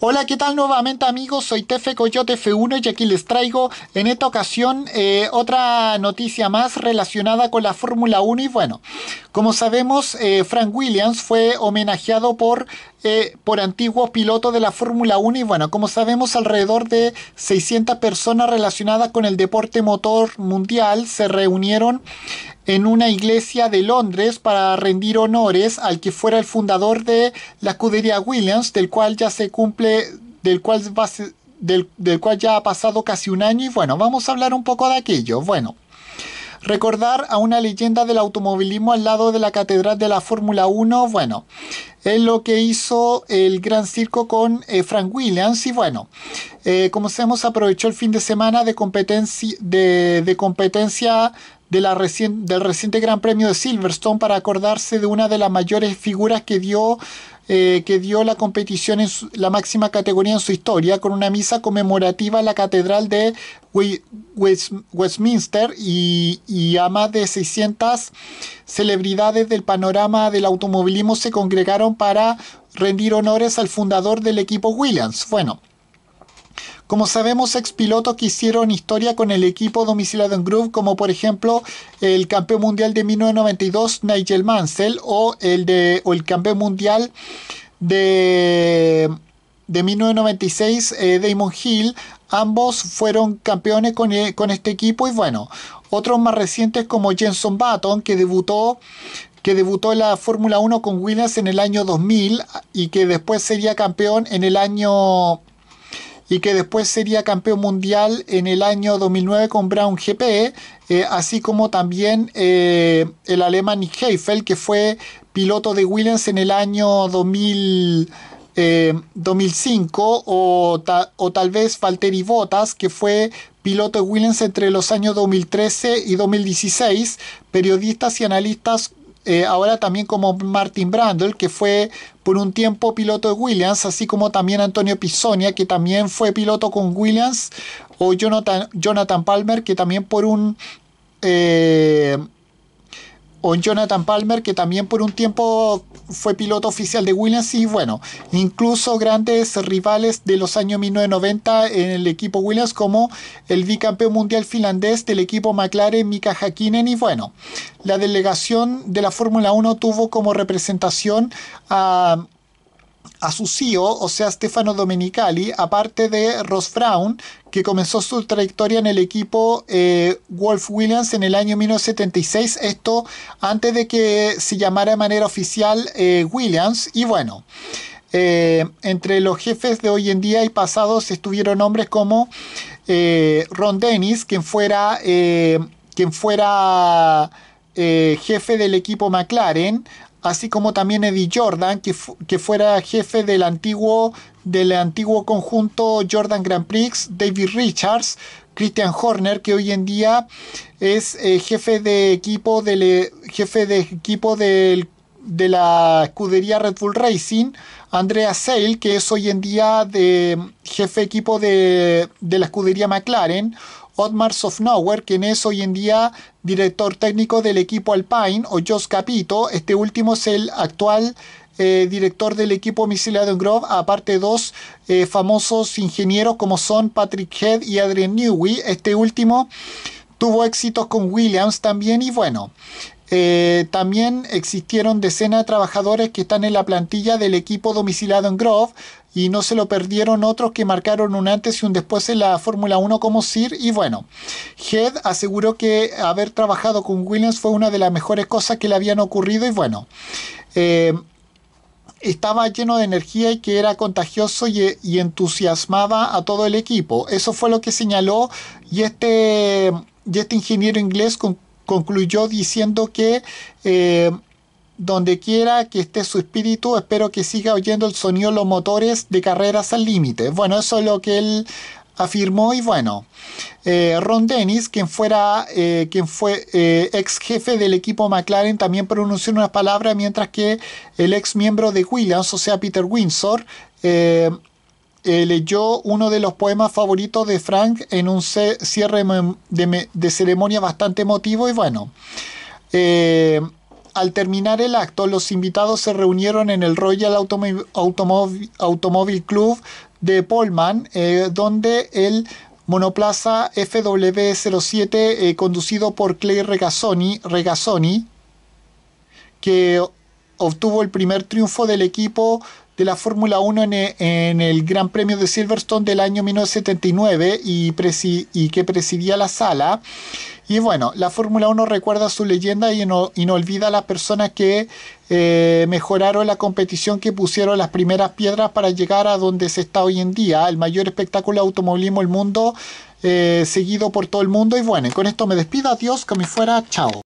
Hola, ¿qué tal nuevamente amigos? Soy Tefe Coyote F1 y aquí les traigo en esta ocasión eh, otra noticia más relacionada con la Fórmula 1 y bueno, como sabemos, eh, Frank Williams fue homenajeado por, eh, antiguo por antiguos pilotos de la Fórmula 1 y bueno, como sabemos, alrededor de 600 personas relacionadas con el deporte motor mundial se reunieron en una iglesia de Londres para rendir honores al que fuera el fundador de la escudería Williams, del cual ya se cumple, del cual del cual ya ha pasado casi un año y bueno, vamos a hablar un poco de aquello. Bueno recordar a una leyenda del automovilismo al lado de la catedral de la Fórmula 1, bueno, es lo que hizo el Gran Circo con eh, Frank Williams y bueno, eh, como sabemos aprovechó el fin de semana de competencia de, competencia de la del reciente Gran Premio de Silverstone para acordarse de una de las mayores figuras que dio eh, que dio la competición en la máxima categoría en su historia, con una misa conmemorativa en la Catedral de Westminster y, y, a más de 600 celebridades del panorama del automovilismo se congregaron para rendir honores al fundador del equipo Williams. Bueno, como sabemos, ex-pilotos que hicieron historia con el equipo domiciliado en Groove, como por ejemplo el campeón mundial de 1992 Nigel Mansell o el, de, el campeón mundial de, de 1996 eh, Damon Hill. Ambos fueron campeones eh, con, este equipo y bueno, otros más recientes como Jenson Button, que debutó que debutó en la Fórmula 1 con Williams en el año 2000 y que después sería campeón en el año y que después sería campeón mundial en el año 2009 con Brown GP, eh, así como también eh, el alemán Nick Heifel, que fue piloto de Williams en el año 2005 eh, o, tal vez Falteri Botas que fue piloto de Williams entre los años 2013 y 2016. Periodistas y analistas eh, ahora también como Martin Brandle, que fue por un tiempo piloto de Williams, así como también Antonio Pisonia, que también fue piloto con Williams, o Jonathan, Jonathan Palmer, que también por un... Eh, o Jonathan Palmer, que también por un tiempo fue piloto oficial de Williams y bueno, incluso grandes rivales de los años 1990 en el equipo Williams como el bicampeón mundial finlandés del equipo McLaren Mika Hakkinen y bueno, la delegación de la Fórmula 1 tuvo como representación a a su CEO, o sea, Stefano Domenicali, aparte de Ross Brown, que comenzó su trayectoria en el equipo eh, Wolf Williams en el año 1976, esto antes de que se llamara de manera oficial eh, Williams, y bueno. Eh, entre los jefes de hoy en día y pasados estuvieron hombres como Ron Dennis, quien fuera, quien fuera jefe del equipo McLaren, así como también Eddie Jordan, que, fuera jefe del antiguo, del antiguo conjunto Jordan Grand Prix, David Richards, Christian Horner, que hoy en día es eh, jefe de equipo del eh, jefe de equipo de la escudería Red Bull Racing, Andrea Sale, que es hoy en día de jefe equipo de, de la escudería McLaren, Otmar Sofnauer, quien es hoy en día director técnico del equipo Alpine, o Jos Capito, este último es el actual eh, director del equipo Misilado Grove, aparte de dos eh, famosos ingenieros como son Patrick Head y Adrian Newey. Este último tuvo éxitos con Williams también y bueno, eh, también existieron decenas de trabajadores que están en la plantilla del equipo domiciliado en Grove y no se lo perdieron otros que marcaron un antes y un después en la Fórmula 1 como Sir y bueno, Head aseguró que haber trabajado con Williams fue una de las mejores cosas que le habían ocurrido y bueno. Eh, estaba lleno de energía y que era contagioso y, entusiasmaba a todo el equipo. Eso fue lo que señaló y este y este ingeniero inglés con, concluyó diciendo que eh, donde quiera que esté su espíritu, espero que siga oyendo el sonido de los motores de carreras al límite. Bueno, eso es lo que él afirmó y bueno, eh, Ron Dennis, quien, fuera, eh, quien fue ex jefe del equipo McLaren, también pronunció unas palabras, mientras que el ex miembro de Williams, o sea, Peter Windsor, eh, leyó uno de los poemas favoritos de Frank en un cierre de, ceremonia bastante emotivo y bueno. Eh, al terminar el acto, los invitados se reunieron en el Royal Automobile Club de Polman, eh, donde el monoplaza FW07, conducido por Clay Regazzoni, Regazzoni, que obtuvo el primer triunfo del equipo de la Fórmula 1 eh, en, el Gran Premio de Silverstone del año 1979 y, y que presidía la sala. Y bueno, la Fórmula 1 recuerda su leyenda y no, olvida a las personas que eh, mejoraron la competición, que pusieron las primeras piedras para llegar a donde se está hoy en día, el mayor espectáculo de automovilismo del mundo, eh, seguido por todo el mundo. Y bueno, con esto me despido, adiós, que me fuera, chao.